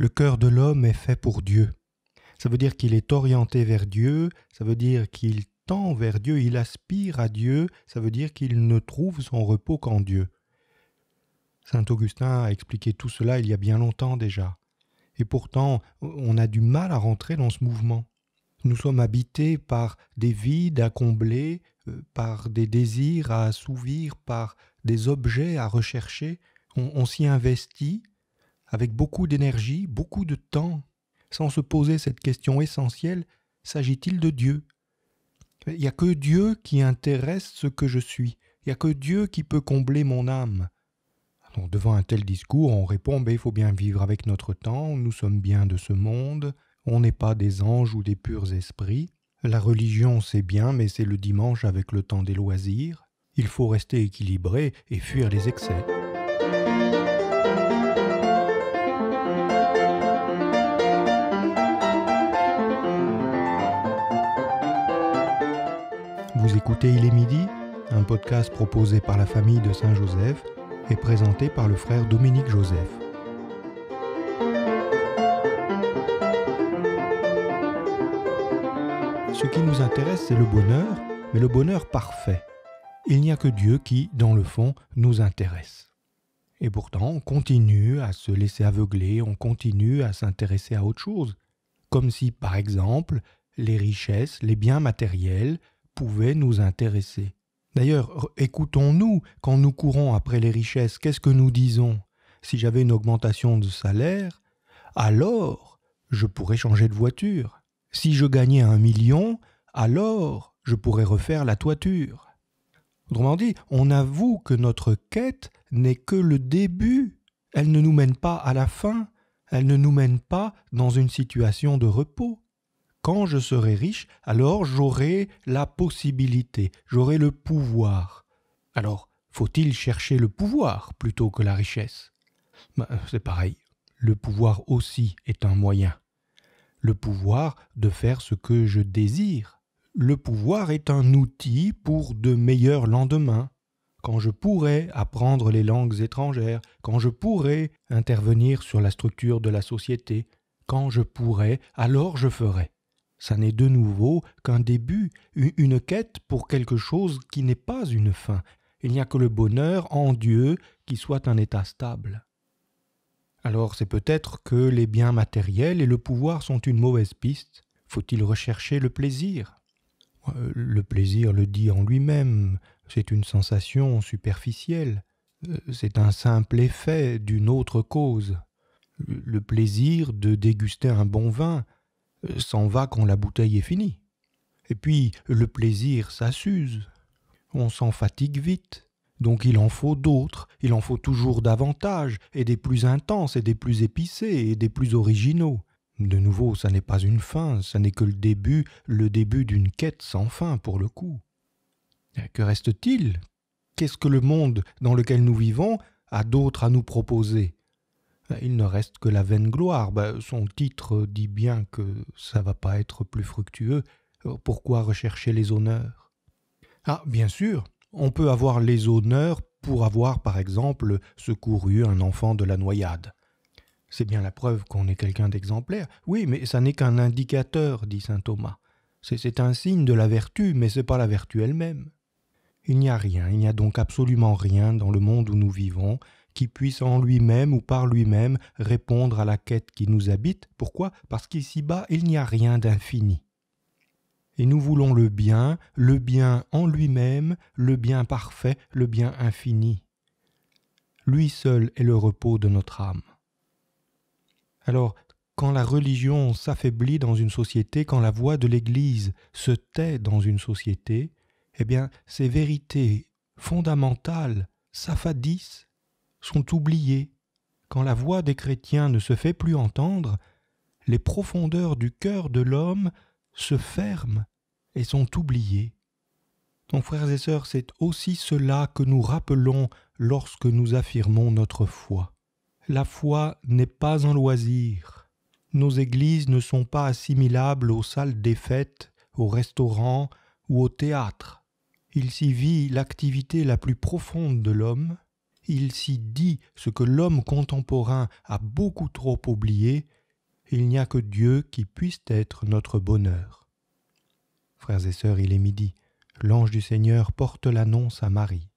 le cœur de l'homme est fait pour Dieu. Ça veut dire qu'il est orienté vers Dieu, ça veut dire qu'il tend vers Dieu, il aspire à Dieu, ça veut dire qu'il ne trouve son repos qu'en Dieu. Saint Augustin a expliqué tout cela il y a bien longtemps déjà. Et pourtant, on a du mal à rentrer dans ce mouvement. Nous sommes habités par des vides à combler, euh, par des désirs à assouvir, par des objets à rechercher. On, on s'y investit, avec beaucoup d'énergie, beaucoup de temps, sans se poser cette question essentielle, s'agit-il de Dieu Il n'y a que Dieu qui intéresse ce que je suis, il n'y a que Dieu qui peut combler mon âme. devant un tel discours, on répond, mais il faut bien vivre avec notre temps, nous sommes bien de ce monde, on n'est pas des anges ou des purs esprits, la religion c'est bien, mais c'est le dimanche avec le temps des loisirs, il faut rester équilibré et fuir les excès. écoutez Il est midi, un podcast proposé par la famille de Saint-Joseph et présenté par le frère Dominique Joseph. Ce qui nous intéresse, c'est le bonheur, mais le bonheur parfait. Il n'y a que Dieu qui, dans le fond, nous intéresse. Et pourtant, on continue à se laisser aveugler, on continue à s'intéresser à autre chose. Comme si, par exemple, les richesses, les biens matériels, nous intéresser. D'ailleurs, écoutons-nous quand nous courons après les richesses, qu'est-ce que nous disons Si j'avais une augmentation de salaire, alors je pourrais changer de voiture. Si je gagnais un million, alors je pourrais refaire la toiture. Autrement dit, on avoue que notre quête n'est que le début. Elle ne nous mène pas à la fin. Elle ne nous mène pas dans une situation de repos. Quand je serai riche, alors j'aurai la possibilité, j'aurai le pouvoir. Alors, faut-il chercher le pouvoir plutôt que la richesse ben, euh, C'est pareil, le pouvoir aussi est un moyen. Le pouvoir de faire ce que je désire. Le pouvoir est un outil pour de meilleurs lendemains. Quand je pourrai apprendre les langues étrangères, quand je pourrai intervenir sur la structure de la société, quand je pourrai, alors je ferai ça n'est de nouveau qu'un début, une quête pour quelque chose qui n'est pas une fin. Il n'y a que le bonheur en Dieu qui soit un état stable. Alors c'est peut-être que les biens matériels et le pouvoir sont une mauvaise piste. Faut-il rechercher le plaisir euh, Le plaisir le dit en lui-même, c'est une sensation superficielle, euh, c'est un simple effet d'une autre cause. Le plaisir de déguster un bon vin, euh, s'en va quand la bouteille est finie. Et puis, le plaisir, s'assuse, On s'en fatigue vite. Donc il en faut d'autres, il en faut toujours davantage, et des plus intenses, et des plus épicés, et des plus originaux. De nouveau, ça n'est pas une fin, ça n'est que le début, le début d'une quête sans fin pour le coup. Euh, que reste-t-il Qu'est-ce que le monde dans lequel nous vivons a d'autre à nous proposer bah, il ne reste que la vaine gloire. Bah, son titre dit bien que ça va pas être plus fructueux. Euh, pourquoi rechercher les honneurs Ah, bien sûr, on peut avoir les honneurs pour avoir, par exemple, secouru un enfant de la noyade. C'est bien la preuve qu'on est quelqu'un d'exemplaire. Oui, mais ça n'est qu'un indicateur, dit saint Thomas. C'est un signe de la vertu, mais ce n'est pas la vertu elle-même. Il n'y a rien, il n'y a donc absolument rien dans le monde où nous vivons qui puisse en lui-même ou par lui-même répondre à la quête qui nous habite. Pourquoi Parce qu'ici-bas, il n'y a rien d'infini. Et nous voulons le bien, le bien en lui-même, le bien parfait, le bien infini. Lui seul est le repos de notre âme. Alors, quand la religion s'affaiblit dans une société, quand la voix de l'Église se tait dans une société, eh bien, ces vérités fondamentales s'affadissent sont oubliés Quand la voix des chrétiens ne se fait plus entendre, les profondeurs du cœur de l'homme se ferment et sont oubliées. ton frères et sœurs, c'est aussi cela que nous rappelons lorsque nous affirmons notre foi. La foi n'est pas un loisir. Nos églises ne sont pas assimilables aux salles des fêtes, aux restaurants ou au théâtre. Il s'y vit l'activité la plus profonde de l'homme, il s'y dit ce que l'homme contemporain a beaucoup trop oublié, il n'y a que Dieu qui puisse être notre bonheur. Frères et sœurs, il est midi, l'ange du Seigneur porte l'annonce à Marie.